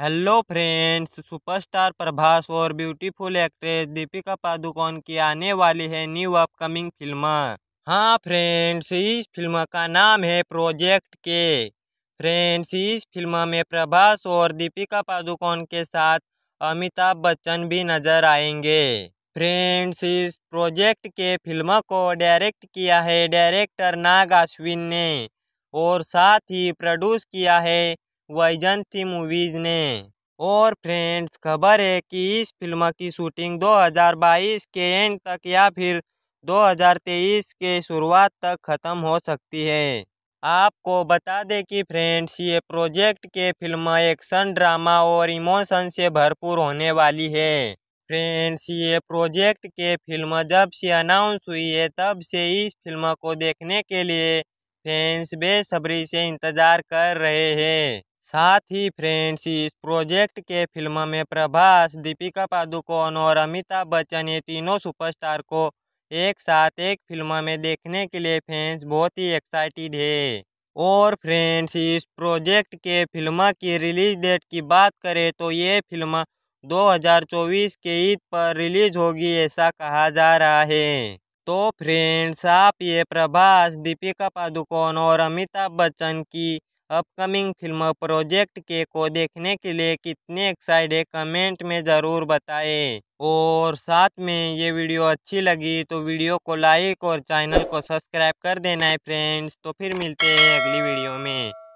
hello friends superstar Prabhas और beautiful actress Deepika Padukone की आने वाली है न्यू अपकमिंग फिल्म हाँ फ्रेंड्स इस फिल्म का नाम है प्रोजेक्ट के फ्रेंड्स इस फिल्म में प्रभास और दीपिका पादुकोण के साथ अमिताभ बच्चन भी नजर आएंगे फ्रेंड्स इस प्रोजेक्ट के फिल्म को डायरेक्ट किया है डायरेक्टर नाग अश्विन ने और साथ ही प्रोड्यूस किया है वैजंती मूवीज़ ने और फ्रेंड्स खबर है कि इस फिल्म की शूटिंग 2022 के एंड तक या फिर 2023 के शुरुआत तक ख़त्म हो सकती है आपको बता दें कि फ्रेंड्स ये प्रोजेक्ट के फिल्म एक्शन ड्रामा और इमोशन से भरपूर होने वाली है फ्रेंड्स ये प्रोजेक्ट के फिल्म जब से अनाउंस हुई है तब से इस फिल्म को देखने के लिए फैंस बेसब्री से इंतज़ार कर रहे हैं साथ ही फ्रेंड्स इस प्रोजेक्ट के फिल्म में प्रभास दीपिका पादुकोण और अमिताभ बच्चन ये तीनों सुपरस्टार को एक साथ एक फिल्म में देखने के लिए फैंस बहुत ही एक्साइटेड है और फ्रेंड्स इस प्रोजेक्ट के फिल्म की रिलीज डेट की बात करें तो ये फिल्म 2024 के ईद पर रिलीज होगी ऐसा कहा जा रहा है तो फ्रेंड्स आप ये प्रभास दीपिका पादुकोण और अमिताभ बच्चन की अपकमिंग फिल्म प्रोजेक्ट के को देखने के लिए कितने एक्साइड है कमेंट में ज़रूर बताएं और साथ में ये वीडियो अच्छी लगी तो वीडियो को लाइक और चैनल को सब्सक्राइब कर देना है फ्रेंड्स तो फिर मिलते हैं अगली वीडियो में